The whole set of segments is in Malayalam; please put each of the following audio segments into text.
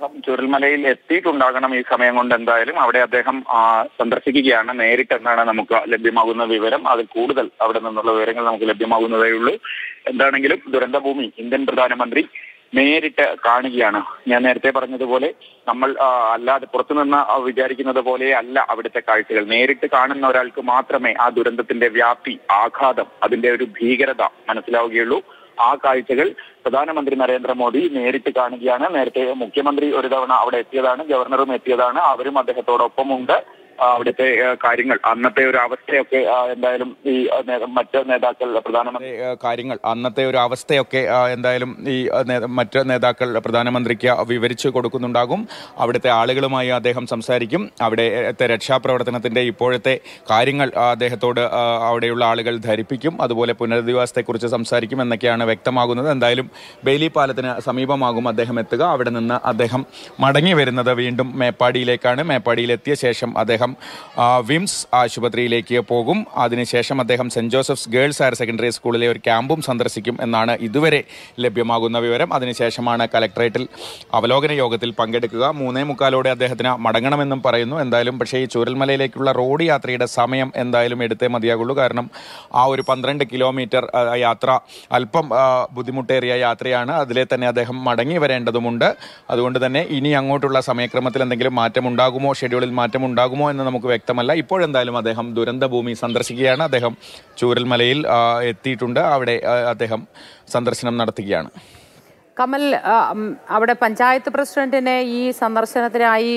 അദ്ദേഹം ചുരുൽമലയിൽ എത്തിയിട്ടുണ്ടാകണം ഈ സമയം കൊണ്ട് എന്തായാലും അവിടെ അദ്ദേഹം സന്ദർശിക്കുകയാണ് നേരിട്ട് എന്നാണ് നമുക്ക് ലഭ്യമാകുന്ന വിവരം അതിൽ കൂടുതൽ അവിടെ നിന്നുള്ള വിവരങ്ങൾ നമുക്ക് ലഭ്യമാകുന്നതേ ഉള്ളൂ എന്താണെങ്കിലും ദുരന്തഭൂമി ഇന്ത്യൻ പ്രധാനമന്ത്രി നേരിട്ട് കാണുകയാണ് ഞാൻ നേരത്തെ പറഞ്ഞതുപോലെ നമ്മൾ അല്ലാതെ പുറത്തുനിന്ന് വിചാരിക്കുന്നത് പോലെ അല്ല അവിടുത്തെ കാഴ്ചകൾ നേരിട്ട് കാണുന്ന ഒരാൾക്ക് മാത്രമേ ആ ദുരന്തത്തിന്റെ വ്യാപ്തി ആഘാതം അതിന്റെ ഒരു ഭീകരത മനസ്സിലാവുകയുള്ളൂ ആ കാഴ്ചകൾ പ്രധാനമന്ത്രി നരേന്ദ്രമോദി നേരിട്ട് കാണുകയാണ് നേരത്തെ മുഖ്യമന്ത്രി ഒരു തവണ അവിടെ എത്തിയതാണ് ഗവർണറും എത്തിയതാണ് അവരും അദ്ദേഹത്തോടൊപ്പമുണ്ട് അവിടുത്തെ കാര്യങ്ങൾ അന്നത്തെ ഒരു അവസ്ഥയൊക്കെ എന്തായാലും ഈ മറ്റ് നേതാക്കൾ പ്രധാനമന്ത്രി കാര്യങ്ങൾ അന്നത്തെ ഒരു അവസ്ഥയൊക്കെ എന്തായാലും ഈ മറ്റ് നേതാക്കൾ പ്രധാനമന്ത്രിക്ക് വിവരിച്ചു കൊടുക്കുന്നുണ്ടാകും അവിടുത്തെ ആളുകളുമായി അദ്ദേഹം സംസാരിക്കും അവിടുത്തെ രക്ഷാപ്രവർത്തനത്തിന്റെ ഇപ്പോഴത്തെ കാര്യങ്ങൾ അദ്ദേഹത്തോട് അവിടെയുള്ള ആളുകൾ ധരിപ്പിക്കും അതുപോലെ പുനരധിവാസത്തെക്കുറിച്ച് സംസാരിക്കും എന്നൊക്കെയാണ് വ്യക്തമാകുന്നത് എന്തായാലും ബെയിലി പാലത്തിന് സമീപമാകും അദ്ദേഹം എത്തുക അവിടെ നിന്ന് അദ്ദേഹം മടങ്ങി വരുന്നത് വീണ്ടും മേപ്പാടിയിലേക്കാണ് മേപ്പാടിയിലെത്തിയ ശേഷം അദ്ദേഹം അദ്ദേഹം വിംസ് ആശുപത്രിയിലേക്ക് പോകും അതിനുശേഷം അദ്ദേഹം Saint Joseph's girls higher secondary സ്കൂളിലെ ഒരു ക്യാമ്പും സന്ദർശിക്കും എന്നാണ് ഇതുവരെ ലഭ്യമാകുന്ന വിവരം അതിനുശേഷമാണ് കലക്ടറേറ്റിൽ അവലോകന യോഗത്തിൽ പങ്കെടുക്കുക മൂന്നേ മുക്കാലോടെ അദ്ദേഹത്തിന് മടങ്ങണമെന്നും പറയുന്നു എന്തായാലും പക്ഷേ ഈ ചൂരൽമലയിലേക്കുള്ള റോഡ് യാത്രയുടെ സമയം എന്തായാലും എടുത്തേ മതിയാകുള്ളൂ കാരണം ആ ഒരു പന്ത്രണ്ട് കിലോമീറ്റർ യാത്ര അല്പം ബുദ്ധിമുട്ടേറിയ യാത്രയാണ് അതിലെ തന്നെ അദ്ദേഹം മടങ്ങി വരേണ്ടതുമുണ്ട് അതുകൊണ്ട് തന്നെ ഇനി അങ്ങോട്ടുള്ള സമയക്രമത്തിൽ എന്തെങ്കിലും മാറ്റമുണ്ടാകുമോ ഷെഡ്യൂളിൽ മാറ്റമുണ്ടാകുമോ എന്ന് നമുക്ക് വ്യക്തമല്ല ഇപ്പോഴെന്തായാലും അദ്ദേഹം ദുരന്തഭൂമി സന്ദർശിക്കുകയാണ് അദ്ദേഹം ചൂരൽമലയിൽ എത്തിയിട്ടുണ്ട് അവിടെ അദ്ദേഹം സന്ദർശനം നടത്തുകയാണ് കമൽ അവിടെ പഞ്ചായത്ത് പ്രസിഡന്റിനെ ഈ സന്ദർശനത്തിനായി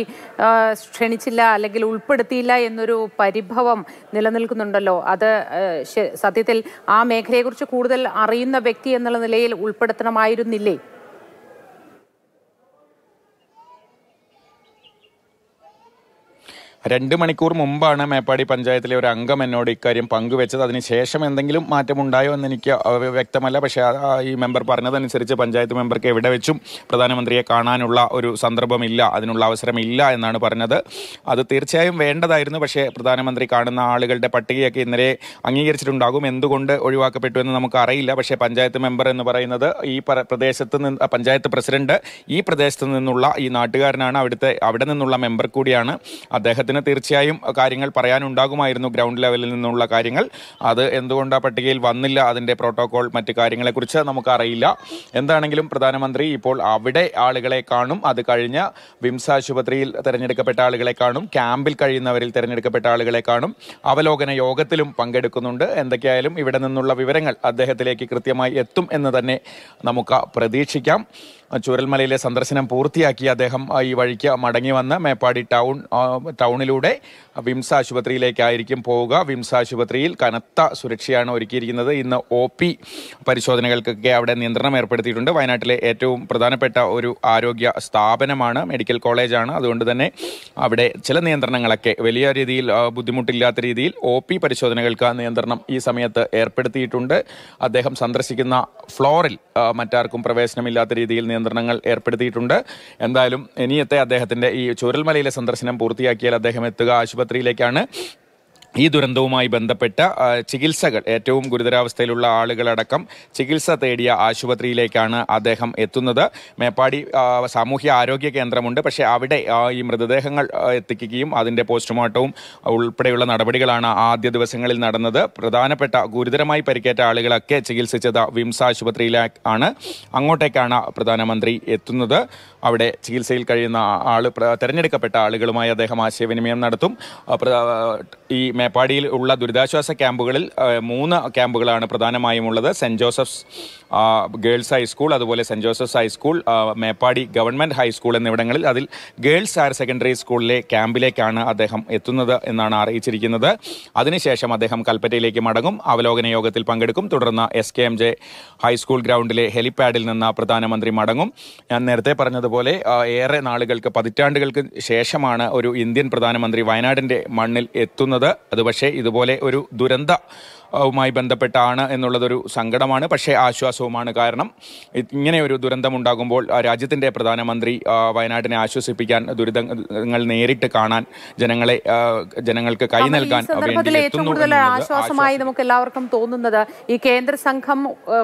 ക്ഷണിച്ചില്ല അല്ലെങ്കിൽ ഉൾപ്പെടുത്തിയില്ല എന്നൊരു പരിഭവം നിലനിൽക്കുന്നുണ്ടല്ലോ അത് സത്യത്തിൽ ആ മേഖലയെക്കുറിച്ച് കൂടുതൽ അറിയുന്ന വ്യക്തി എന്നുള്ള നിലയിൽ ഉൾപ്പെടുത്തണമായിരുന്നില്ലേ രണ്ട് മണിക്കൂർ മുമ്പാണ് മേപ്പാടി പഞ്ചായത്തിലെ ഒരു അംഗം എന്നോട് ഇക്കാര്യം പങ്കുവെച്ചത് അതിനുശേഷം എന്തെങ്കിലും മാറ്റമുണ്ടായോ എന്ന് എനിക്ക് വ്യക്തമല്ല പക്ഷേ ഈ മെമ്പർ പറഞ്ഞതനുസരിച്ച് പഞ്ചായത്ത് മെമ്പർക്ക് എവിടെ വെച്ചും പ്രധാനമന്ത്രിയെ കാണാനുള്ള ഒരു സന്ദർഭമില്ല അതിനുള്ള അവസരമില്ല എന്നാണ് പറഞ്ഞത് അത് തീർച്ചയായും വേണ്ടതായിരുന്നു പക്ഷേ പ്രധാനമന്ത്രി കാണുന്ന ആളുകളുടെ പട്ടികയൊക്കെ ഇന്നലെ അംഗീകരിച്ചിട്ടുണ്ടാകും എന്തുകൊണ്ട് ഒഴിവാക്കപ്പെട്ടു എന്ന് നമുക്ക് അറിയില്ല പക്ഷേ പഞ്ചായത്ത് മെമ്പർ എന്ന് പറയുന്നത് ഈ പ്രദേശത്ത് നിന്ന് പഞ്ചായത്ത് പ്രസിഡന്റ് ഈ പ്രദേശത്ത് നിന്നുള്ള ഈ നാട്ടുകാരനാണ് അവിടുത്തെ അവിടെ നിന്നുള്ള മെമ്പർ കൂടിയാണ് അദ്ദേഹത്തിന് അദ്ദേഹത്തിന് തീർച്ചയായും കാര്യങ്ങൾ പറയാനുണ്ടാകുമായിരുന്നു ഗ്രൗണ്ട് ലെവലിൽ നിന്നുള്ള കാര്യങ്ങൾ അത് എന്തുകൊണ്ട് ആ പട്ടികയിൽ വന്നില്ല അതിൻ്റെ പ്രോട്ടോകോൾ മറ്റു കാര്യങ്ങളെക്കുറിച്ച് നമുക്കറിയില്ല എന്താണെങ്കിലും പ്രധാനമന്ത്രി ഇപ്പോൾ അവിടെ ആളുകളെ കാണും അത് കഴിഞ്ഞ വിംസ് ആശുപത്രിയിൽ തിരഞ്ഞെടുക്കപ്പെട്ട ആളുകളെ കാണും ക്യാമ്പിൽ കഴിയുന്നവരിൽ തിരഞ്ഞെടുക്കപ്പെട്ട ആളുകളെ കാണും അവലോകന യോഗത്തിലും പങ്കെടുക്കുന്നുണ്ട് എന്തൊക്കെയായാലും ഇവിടെ നിന്നുള്ള വിവരങ്ങൾ അദ്ദേഹത്തിലേക്ക് കൃത്യമായി എത്തും എന്ന് തന്നെ നമുക്ക് പ്രതീക്ഷിക്കാം ചുരൽമലയിലെ സന്ദർശനം പൂർത്തിയാക്കി അദ്ദേഹം ഈ വഴിക്ക് മടങ്ങി വന്ന് മേപ്പാടി ടൗൺ ടൗണിലൂടെ വിംസ ആശുപത്രിയിലേക്കായിരിക്കും പോവുക വിംസ ആശുപത്രിയിൽ കനത്ത സുരക്ഷയാണ് ഒരുക്കിയിരിക്കുന്നത് ഇന്ന് ഒ പി പരിശോധനകൾക്കൊക്കെ അവിടെ നിയന്ത്രണം ഏർപ്പെടുത്തിയിട്ടുണ്ട് വയനാട്ടിലെ ഏറ്റവും പ്രധാനപ്പെട്ട ഒരു ആരോഗ്യ സ്ഥാപനമാണ് മെഡിക്കൽ കോളേജാണ് അതുകൊണ്ട് തന്നെ അവിടെ ചില നിയന്ത്രണങ്ങളൊക്കെ വലിയ രീതിയിൽ ബുദ്ധിമുട്ടില്ലാത്ത രീതിയിൽ ഒ പി പരിശോധനകൾക്ക് നിയന്ത്രണം ഈ സമയത്ത് ഏർപ്പെടുത്തിയിട്ടുണ്ട് അദ്ദേഹം സന്ദർശിക്കുന്ന ഫ്ലോറിൽ മറ്റാർക്കും പ്രവേശനമില്ലാത്ത രീതിയിൽ നിയന്ത്രണം നിയന്ത്രണങ്ങൾ ഏർപ്പെടുത്തിയിട്ടുണ്ട് എന്തായാലും ഇനിയത്തെ അദ്ദേഹത്തിൻ്റെ ഈ ചുരൽമലയിലെ സന്ദർശനം പൂർത്തിയാക്കിയാൽ അദ്ദേഹം എത്തുക ആശുപത്രിയിലേക്കാണ് ഈ ദുരന്തവുമായി ബന്ധപ്പെട്ട ചികിത്സകൾ ഏറ്റവും ഗുരുതരാവസ്ഥയിലുള്ള ആളുകളടക്കം ചികിത്സ തേടിയ ആശുപത്രിയിലേക്കാണ് അദ്ദേഹം എത്തുന്നത് മേപ്പാടി സാമൂഹ്യ ആരോഗ്യ കേന്ദ്രമുണ്ട് പക്ഷേ അവിടെ ഈ മൃതദേഹങ്ങൾ എത്തിക്കുകയും അതിൻ്റെ പോസ്റ്റ്മോർട്ടവും ഉൾപ്പെടെയുള്ള നടപടികളാണ് ആദ്യ ദിവസങ്ങളിൽ നടന്നത് പ്രധാനപ്പെട്ട ഗുരുതരമായി പരിക്കേറ്റ ആളുകളൊക്കെ ചികിത്സിച്ചത് വിംസ ആശുപത്രിയിലാണ് അങ്ങോട്ടേക്കാണ് പ്രധാനമന്ത്രി എത്തുന്നത് അവിടെ ചികിത്സയിൽ കഴിയുന്ന ആൾ തിരഞ്ഞെടുക്കപ്പെട്ട ആളുകളുമായി അദ്ദേഹം ആശയവിനിമയം നടത്തും ഈ മേപ്പാടിയിൽ ഉള്ള ദുരിതാശ്വാസ ക്യാമ്പുകളിൽ മൂന്ന് ക്യാമ്പുകളാണ് പ്രധാനമായും ഉള്ളത് സെൻറ് ജോസഫ്സ് ഗേൾസ് ഹൈസ്കൂൾ അതുപോലെ Saint Joseph's high school Meppadi government high school എന്നിവിടങ്ങളിൽ അതിൽ ഗേൾസ് ഹയർ സെക്കൻഡറി സ്കൂളിലെ ക്യാമ്പിലേക്കാണ് അദ്ദേഹം എത്തുന്നത് എന്നാണ് അറിയിച്ചിരിക്കുന്നത് അതിനുശേഷം അദ്ദേഹം കൽപ്പറ്റയിലേക്ക് മടങ്ങും അവലോകന യോഗത്തിൽ പങ്കെടുക്കും തുടർന്ന് S K M J high school ഗ്രൗണ്ടിലെ ഹെലിപാഡിൽ നിന്ന് പ്രധാനമന്ത്രി മടങ്ങും ഞാൻ നേരത്തെ പറഞ്ഞതുപോലെ ഏറെ നാളുകൾക്ക് പതിറ്റാണ്ടുകൾക്ക് ശേഷമാണ് ഒരു ഇന്ത്യൻ പ്രധാനമന്ത്രി വയനാടിൻ്റെ മണ്ണിൽ എത്തുന്നത് അത് പക്ഷേ ഇതുപോലെ ഒരു ദുരന്ത വുമായി ബന്ധപ്പെട്ടാണ് എന്നുള്ളതൊരു സങ്കടമാണ് പക്ഷേ ആശ്വാസവുമാണ് കാരണം ഇങ്ങനെ ഒരു ദുരന്തമുണ്ടാകുമ്പോൾ രാജ്യത്തിൻ്റെ പ്രധാനമന്ത്രി വയനാട്ടിനെ ആശ്വസിപ്പിക്കാൻ ദുരിതങ്ങൾ നേരിട്ട് കാണാൻ ജനങ്ങളെ ജനങ്ങൾക്ക് കൈ നൽകാൻ വേണ്ടി ഏറ്റവും കൂടുതൽ ആശ്വാസമായി നമുക്ക് എല്ലാവർക്കും തോന്നുന്നത് ഈ കേന്ദ്ര സംഘം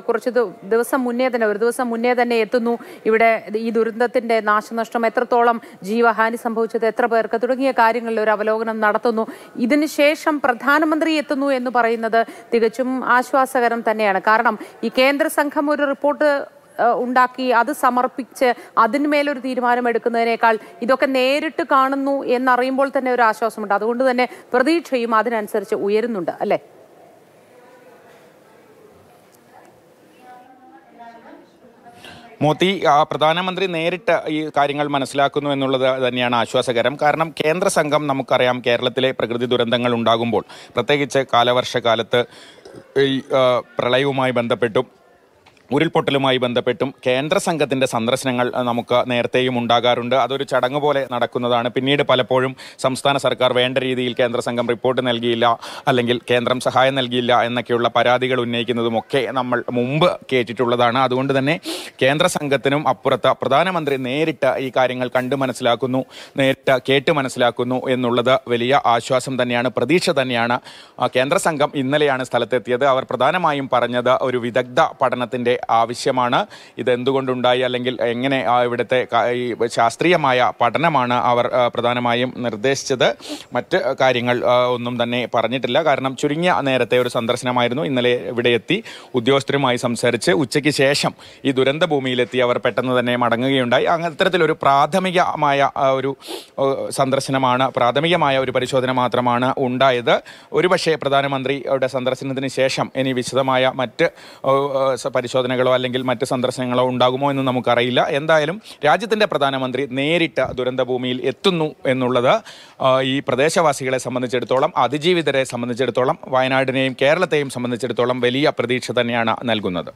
കുറച്ച് ദിവസം മുന്നേ തന്നെ ഒരു ദിവസം മുന്നേ തന്നെ എത്തുന്നു ഇവിടെ ഈ ദുരന്തത്തിന്റെ നാശനഷ്ടം എത്രത്തോളം ജീവഹാനി സംഭവിച്ചത് എത്ര പേർക്ക് തുടങ്ങിയ കാര്യങ്ങളിൽ ഒരു അവലോകനം നടത്തുന്നു ഇതിനുശേഷം പ്രധാനമന്ത്രി എത്തുന്നു എന്ന് പറയുന്നത് തികച്ചും ആശ്വാസകരം തന്നെയാണ് കാരണം ഈ കേന്ദ്ര സംഘം ഒരു റിപ്പോർട്ട് ഉണ്ടാക്കി അത് സമർപ്പിച്ച് അതിന്മേലൊരു തീരുമാനം എടുക്കുന്നതിനേക്കാൾ ഇതൊക്കെ നേരിട്ട് കാണുന്നു എന്നറിയുമ്പോൾ തന്നെ ഒരു ആശ്വാസമുണ്ട് അതുകൊണ്ട് തന്നെ പ്രതീക്ഷയും അതിനനുസരിച്ച് ഉയരുന്നുണ്ട് അല്ലേ മോദി പ്രധാനമന്ത്രി നേരിട്ട് ഈ കാര്യങ്ങൾ മനസ്സിലാക്കുന്നു എന്നുള്ളത് തന്നെയാണ് ആശ്വാസകരം കാരണം കേന്ദ്ര സംഘം നമുക്കറിയാം കേരളത്തിലെ പ്രകൃതി ദുരന്തങ്ങൾ ഉണ്ടാകുമ്പോൾ പ്രത്യേകിച്ച് കാലവർഷകാലത്ത് ഈ പ്രളയവുമായി ബന്ധപ്പെട്ടും ഉരുൾപൊട്ടലുമായി ബന്ധപ്പെട്ടും കേന്ദ്ര സംഘത്തിന്റെ സന്ദർശനങ്ങൾ നമുക്ക് നേരത്തെയും ഉണ്ടാകാറുണ്ട് അതൊരു ചടങ്ങ് പോലെ നടക്കുന്നതാണ് പിന്നീട് പലപ്പോഴും സംസ്ഥാന സർക്കാർ വേണ്ട രീതിയിൽ കേന്ദ്ര സംഘം റിപ്പോർട്ട് നൽകിയില്ല അല്ലെങ്കിൽ കേന്ദ്രം സഹായം നൽകിയില്ല എന്നൊക്കെയുള്ള പരാതികൾ ഉന്നയിക്കുന്നതുമൊക്കെ നമ്മൾ മുമ്പ് കേട്ടിട്ടുള്ളതാണ് അതുകൊണ്ട് തന്നെ കേന്ദ്ര സംഘത്തിനും അപ്പുറത്ത് പ്രധാനമന്ത്രി നേരിട്ട് ഈ കാര്യങ്ങൾ കണ്ടു മനസ്സിലാക്കുന്നു നേരിട്ട് കേട്ട് മനസ്സിലാക്കുന്നു എന്നുള്ളത് വലിയ ആശ്വാസം തന്നെയാണ് പ്രതീക്ഷ തന്നെയാണ് കേന്ദ്ര സംഘം ഇന്നലെയാണ് സ്ഥലത്തെത്തിയത് അവർ പ്രധാനമായും പറഞ്ഞത് ഒരു വിദഗ്ധ പഠനത്തിന്റെ ആവശ്യമാണ് ഇതെന്തുകൊണ്ടുണ്ടായി അല്ലെങ്കിൽ എങ്ങനെ ഇവിടുത്തെ ഈ ശാസ്ത്രീയമായ പഠനമാണ് അവർ പ്രധാനമായും നിർദ്ദേശിച്ചത് മറ്റ് കാര്യങ്ങൾ ഒന്നും തന്നെ പറഞ്ഞിട്ടില്ല കാരണം ചുരുങ്ങിയ നേരത്തെ ഒരു സന്ദർശനമായിരുന്നു ഇന്നലെ ഇവിടെ എത്തി ഉദ്യോഗസ്ഥരുമായി സംസാരിച്ച് ഉച്ചയ്ക്ക് ശേഷം ഈ ദുരന്ത ഭൂമിയിലെത്തി അവർ പെട്ടെന്ന് തന്നെ മടങ്ങുകയുണ്ടായി അത്തരത്തിലൊരു പ്രാഥമികമായ ഒരു സന്ദർശനമാണ് പ്രാഥമികമായ ഒരു പരിശോധന മാത്രമാണ് ഉണ്ടായത് ഒരുപക്ഷെ പ്രധാനമന്ത്രിയുടെ സന്ദർശനത്തിന് ശേഷം ഇനി വിശദമായ മറ്റ് പരിശോധന പരിശോധനകളോ അല്ലെങ്കിൽ മറ്റ് സന്ദർശനങ്ങളോ ഉണ്ടാകുമോ എന്ന് നമുക്കറിയില്ല എന്തായാലും രാജ്യത്തിൻ്റെ പ്രധാനമന്ത്രി ദുരന്ത ദുരന്തഭൂമിയിൽ എത്തുന്നു എന്നുള്ളത് ഈ പ്രദേശവാസികളെ സംബന്ധിച്ചിടത്തോളം അതിജീവിതരെ സംബന്ധിച്ചിടത്തോളം വയനാടിനെയും കേരളത്തെയും സംബന്ധിച്ചിടത്തോളം വലിയ പ്രതീക്ഷ തന്നെയാണ് നൽകുന്നത്